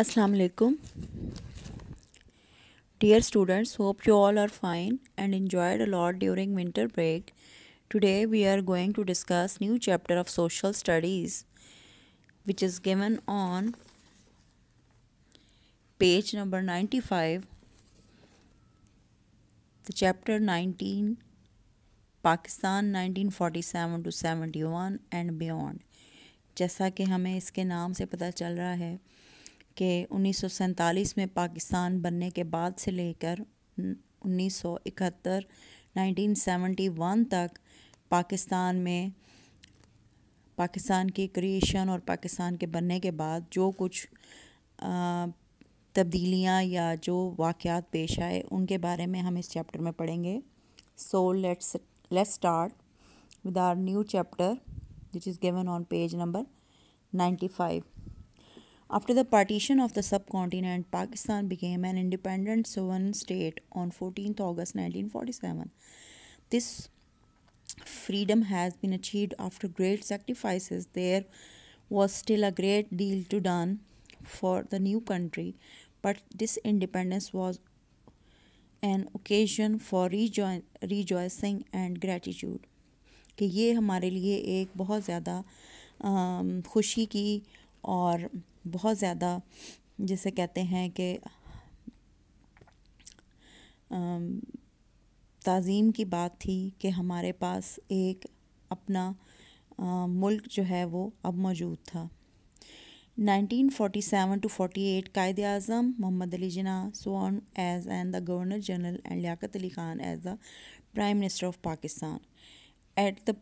Aslam dear students hope you all are fine and enjoyed a lot during winter break today we are going to discuss new chapter of social studies which is given on page number ninety five the chapter nineteen Pakistan nineteen forty seven to seventy one and beyond जैसा कि हमें इसके नाम से पता चल रहा है कि उन्नीस में पाकिस्तान बनने के बाद से लेकर 1971 1971 तक पाकिस्तान में पाकिस्तान की क्रिएशन और पाकिस्तान के बनने के बाद जो कुछ तब्दीलियां या जो वाक़ पेश आए उनके बारे में हम इस चैप्टर में पढ़ेंगे so let's let's start with our new chapter which is given on page number ninety five After the partition of the subcontinent, Pakistan became an independent sovereign state on 14th August 1947. This freedom has been achieved after great sacrifices. There was still a great deal to done for the new country, but this independence was an occasion for rejo rejoicing and gratitude. कि ये हमारे लिए एक बहुत ज़्यादा खुशी की और बहुत ज़्यादा जिसे कहते हैं कि तज़ीम की बात थी कि हमारे पास एक अपना आ, मुल्क जो है वो अब मौजूद था 1947 टू 48 कायद अजम Mohammad Ali Jinnah sworn as an the governor general and Liaquat Ali Khan as the prime minister of Pakistan at the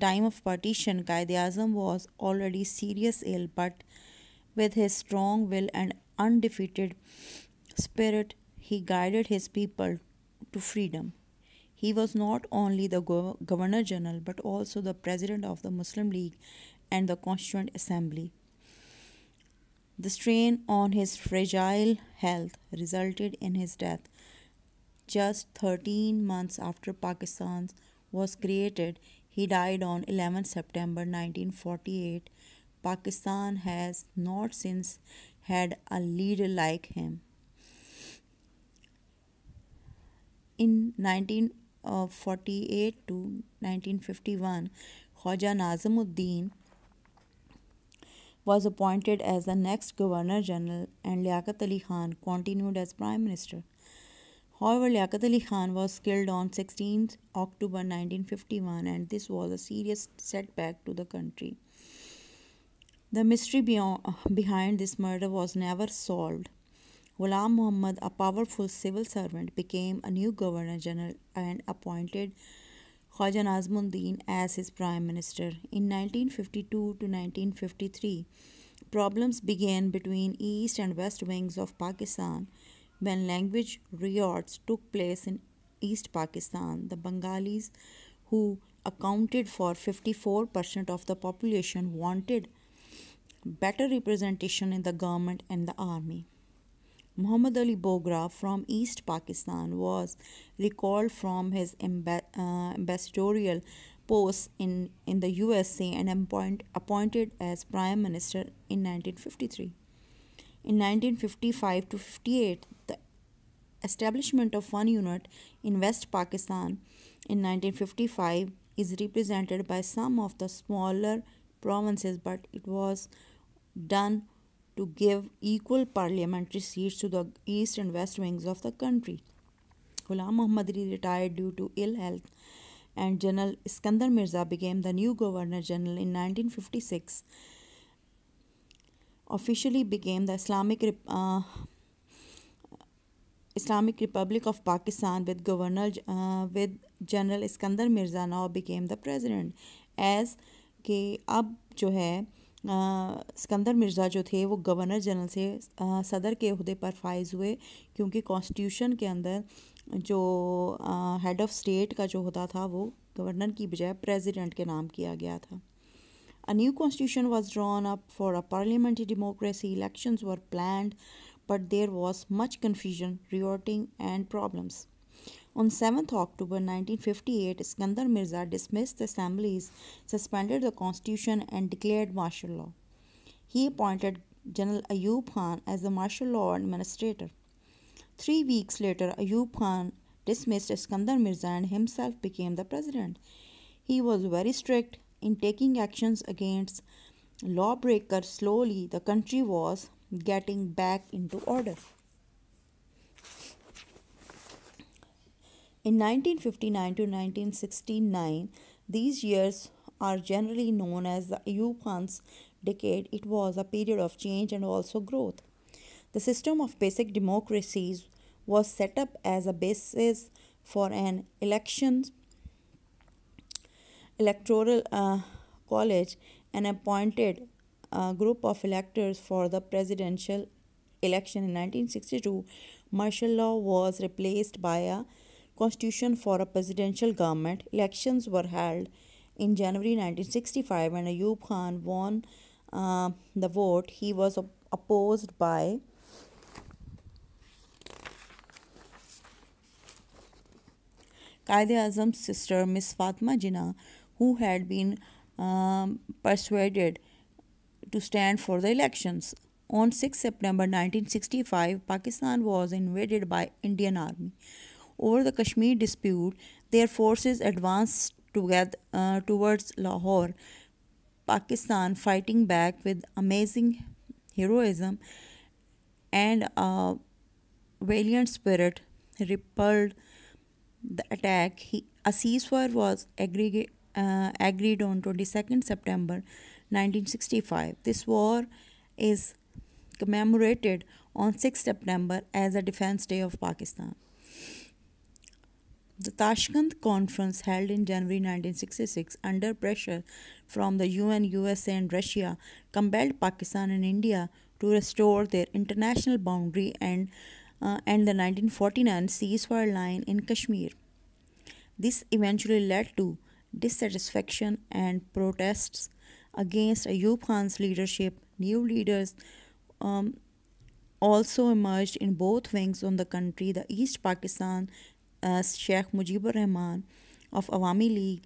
time of partition, Qaid Azam was already serious ill, but with his strong will and undefeated spirit, he guided his people to freedom. He was not only the go Governor General but also the President of the Muslim League and the Constituent Assembly. The strain on his fragile health resulted in his death just 13 months after Pakistan was created he died on 11 September 1948. Pakistan has not since had a leader like him. In 1948 uh, to 1951, Khwaja Nazimuddin was appointed as the next Governor General and Liaquat Ali Khan continued as Prime Minister. However, Liaquat Ali Khan was killed on sixteenth October 1951 and this was a serious setback to the country. The mystery beyond, behind this murder was never solved. Ghulam Muhammad, a powerful civil servant, became a new governor general and appointed Khwaja Nazmuddin as his prime minister. In 1952 to 1953, problems began between east and west wings of Pakistan – when language riots took place in East Pakistan, the Bengalis, who accounted for 54% of the population, wanted better representation in the government and the army. Muhammad Ali Bogra from East Pakistan was recalled from his amb- uh, ambassadorial post in, in the USA and appoint, appointed as Prime Minister in 1953. In 1955 to 58, the establishment of one unit in West Pakistan in 1955 is represented by some of the smaller provinces, but it was done to give equal parliamentary seats to the east and west wings of the country. Ghulam Muhammad retired due to ill health and General Iskandar Mirza became the new Governor General in 1956. officially became the Islamic uh, Islamic Republic of Pakistan with Governor uh, with General Iskandar Mirza now became the president as के अब जो है सिकंदर मिर्ज़ा जो थे वो governor general से आ, सदर के अहदे पर फाइज हुए क्योंकि कॉन्स्टिट्यूशन के अंदर जो हेड ऑफ़ स्टेट का जो होता था वो गवर्नर की बजाय प्रेसिडेंट के नाम किया गया था A new constitution was drawn up for a parliamentary democracy. Elections were planned, but there was much confusion, rioting, and problems. On 7th October 1958, Iskandar Mirza dismissed the assemblies, suspended the constitution, and declared martial law. He appointed General Ayub Khan as the martial law administrator. Three weeks later, Ayub Khan dismissed Iskandar Mirza and himself became the president. He was very strict, in taking actions against lawbreakers, slowly the country was getting back into order. In 1959 to 1969, these years are generally known as the Ayub decade. It was a period of change and also growth. The system of basic democracies was set up as a basis for an election electoral uh, college and appointed a group of electors for the presidential election in 1962, martial law was replaced by a constitution for a presidential government. Elections were held in January 1965 and Ayub Khan won uh, the vote. He was op opposed by Qaeda Azam's sister Miss Fatma Jinnah who had been um, persuaded to stand for the elections. On 6 September 1965, Pakistan was invaded by Indian Army. Over the Kashmir dispute, their forces advanced together, uh, towards Lahore. Pakistan fighting back with amazing heroism and a uh, valiant spirit repelled the attack. He, a ceasefire was agreed uh, agreed on 22nd September 1965. This war is commemorated on sixth September as a Defense Day of Pakistan. The Tashkent Conference held in January 1966 under pressure from the UN, USA and Russia compelled Pakistan and India to restore their international boundary and, uh, and the 1949 ceasefire line in Kashmir. This eventually led to dissatisfaction and protests against Ayub Khan's leadership, new leaders um, also emerged in both wings on the country. The East Pakistan, as uh, Sheikh Mujibur Rahman of Awami League,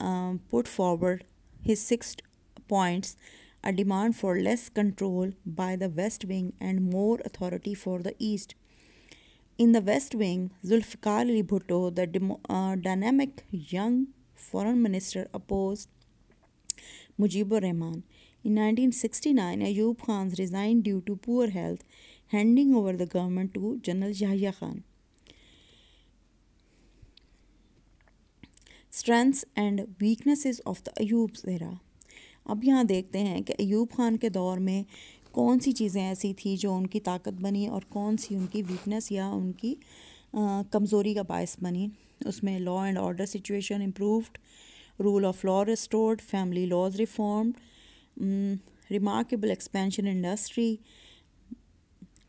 um, put forward his six points a demand for less control by the West Wing and more authority for the East. In the West Wing, Zulfikar Ali Bhutto, the uh, dynamic young foreign minister opposed Mujibur Rahman. In 1969, Ayub Khan resigned due to poor health, handing over the government to General Yahya Khan. Strengths and weaknesses of the Ayub era. अब यहाँ देखते हैं कि अयूब खान के दौर में कौन सी चीज़ें ऐसी थी जो उनकी ताकत बनी और कौन सी उनकी वीकनेस या उनकी कमज़ोरी का बायस बनी law and order situation improved, rule of law restored, family laws reformed, mm, remarkable expansion in industry,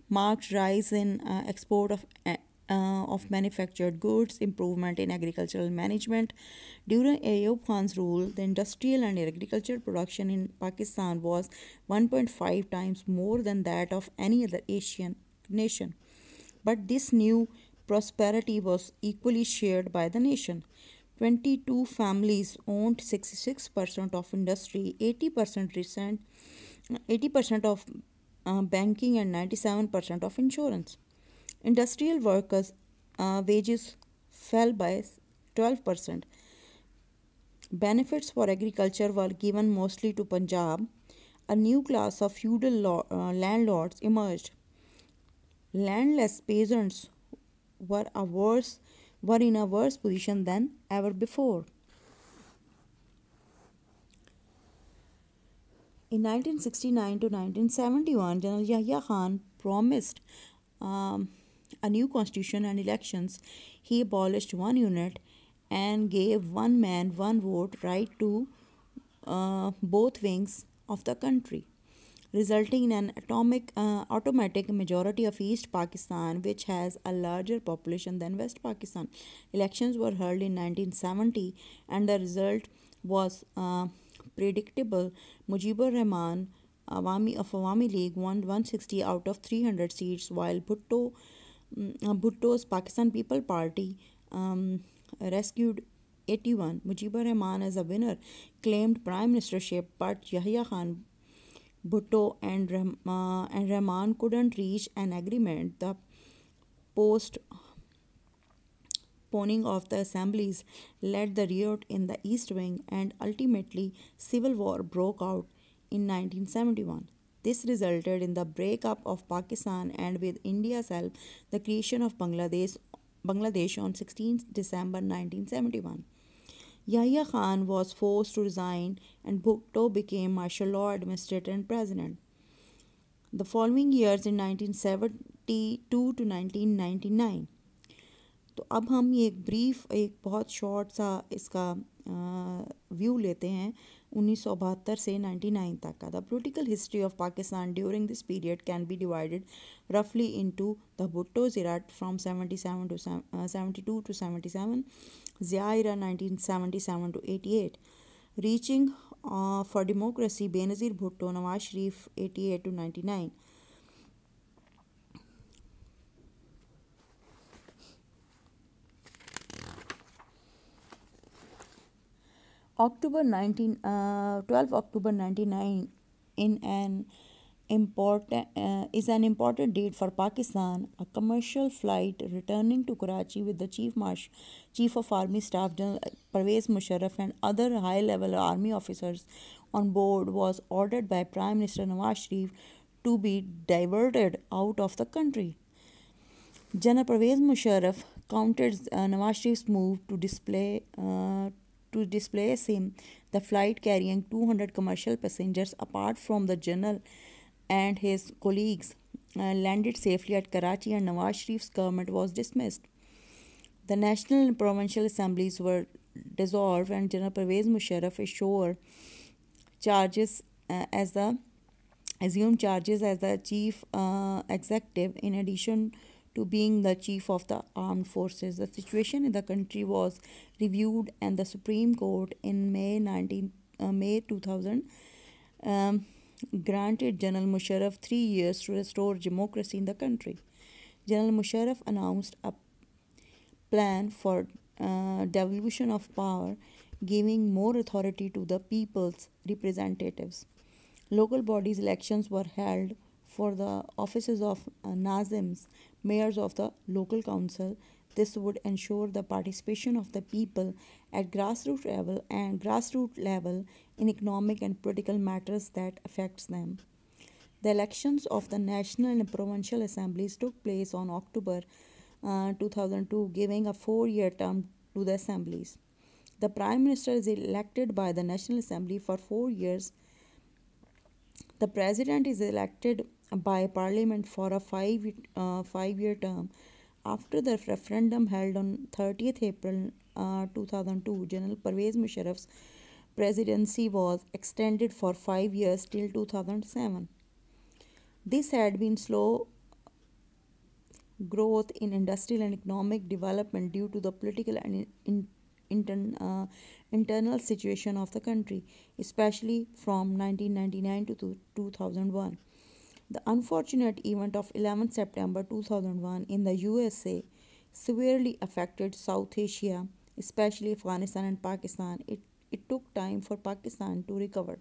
marked rise in uh, export of uh, uh, of manufactured goods, improvement in agricultural management. During Ayub Khan's rule, the industrial and agricultural production in Pakistan was 1.5 times more than that of any other Asian nation. But this new prosperity was equally shared by the nation. 22 families owned 66% of industry, 80% recent, 80% of uh, banking and 97% of insurance. Industrial workers' uh, wages fell by 12%. Benefits for agriculture were given mostly to Punjab. A new class of feudal uh, landlords emerged. Landless peasants were a worse were in a worse position than ever before. In 1969 to 1971, General Yahya Khan promised um, a new constitution and elections. He abolished one unit and gave one man, one vote right to uh, both wings of the country resulting in an atomic, uh, automatic majority of East Pakistan, which has a larger population than West Pakistan. Elections were held in 1970 and the result was uh, predictable. Mujibur Rahman Awami of Awami League won 160 out of 300 seats, while Bhutto, um, Bhutto's Pakistan People Party um, rescued 81. Mujibur Rahman as a winner claimed prime ministership, but Yahya Khan Bhutto and, Ram, uh, and Rahman couldn't reach an agreement, the postponing of the assemblies led the riot in the East Wing and ultimately civil war broke out in 1971. This resulted in the breakup of Pakistan and with India's help the creation of Bangladesh Bangladesh on 16 December 1971. Yahya Khan was forced to resign and Bhutto became martial law administrator and president. The following years in 1972 to 1999. तो अब हम ये एक brief एक बहुत short सा इसका view लेते हैं उन्नीस सौ बहत्तर से नाइन्टी नाइन तक का the political history of Pakistan during this period can be divided रफली इन टू द भुट्टो जिराट from seventy seven to seventy two to seventy seven Zia era nineteen seventy seven to eighty eight reaching for democracy Benazir Bhutto Nawaz Sharif eighty eight to ninety nine October 19, uh, 12 October 99 in an important uh, is an important date for Pakistan. A commercial flight returning to Karachi with the Chief Marsh, Chief of Army Staff General uh, Pervez Musharraf and other high-level army officers on board was ordered by Prime Minister Nawaz Sharif to be diverted out of the country. General Pervez Musharraf countered uh, Nawaz Sharif's move to display uh, to displace him. The flight carrying 200 commercial passengers apart from the general and his colleagues uh, landed safely at Karachi and Nawaz Sharif's government was dismissed. The national and provincial assemblies were dissolved and General Pervez Musharraf ashore charges uh, as the assumed charges as the chief uh, executive in addition to being the chief of the armed forces. The situation in the country was reviewed and the Supreme Court in May 19 uh, May 2000 um, granted General Musharraf 3 years to restore democracy in the country. General Musharraf announced a plan for uh, devolution of power giving more authority to the people's representatives. Local bodies elections were held for the offices of uh, Nazims, mayors of the local council. This would ensure the participation of the people at grassroots level and grassroots level in economic and political matters that affects them. The elections of the national and provincial assemblies took place on October uh, 2002, giving a four-year term to the assemblies. The Prime Minister is elected by the National Assembly for four years the president is elected by parliament for a five, uh, five year term. After the referendum held on 30th April uh, 2002, General Pervez Musharraf's presidency was extended for five years till 2007. This had been slow growth in industrial and economic development due to the political and in intern, uh, internal situation of the country, especially from 1999 to 2001. The unfortunate event of 11 September 2001 in the USA severely affected South Asia, especially Afghanistan and Pakistan. It, it took time for Pakistan to recover.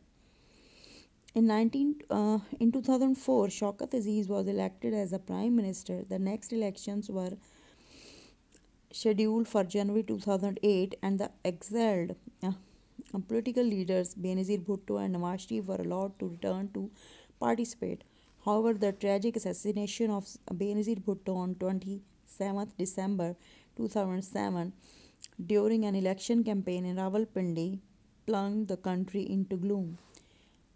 In 19 uh, in 2004, Shaukat Aziz was elected as the prime minister. The next elections were schedule for January 2008 and the exiled uh, political leaders Benazir Bhutto and Nawaz Sharif were allowed to return to participate. However, the tragic assassination of Benazir Bhutto on 27th December 2007 during an election campaign in Rawalpindi plunged the country into gloom.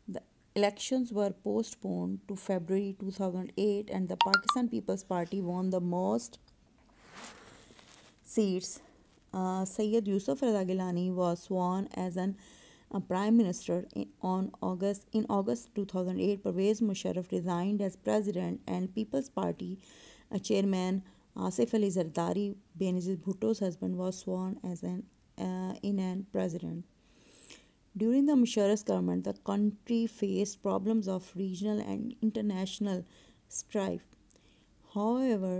The elections were postponed to February 2008 and the Pakistan People's Party won the most seats. Uh, Sayyid Yusuf Reza Gilani was sworn as an a uh, prime minister in, on August in August 2008 Pervez Musharraf resigned as president and People's Party uh, chairman Asif Ali Zardari Benazir Bhutto's husband was sworn as an uh, in an president during the Musharraf's government the country faced problems of regional and international strife however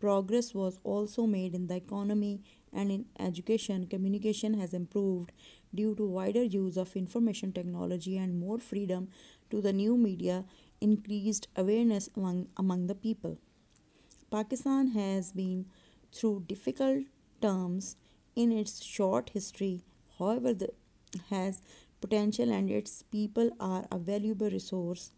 Progress was also made in the economy and in education. Communication has improved due to wider use of information technology and more freedom to the new media, increased awareness among, among the people. Pakistan has been through difficult terms in its short history, however, the, has potential and its people are a valuable resource.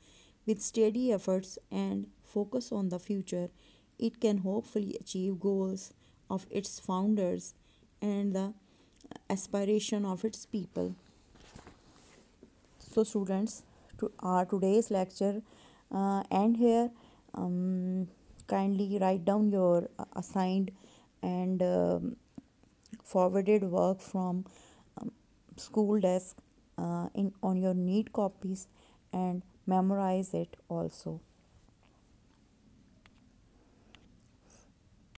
With steady efforts and focus on the future, it can hopefully achieve goals of its founders and the aspiration of its people so students to our today's lecture uh, end here um, kindly write down your uh, assigned and um, forwarded work from um, school desk uh, in on your neat copies and memorize it also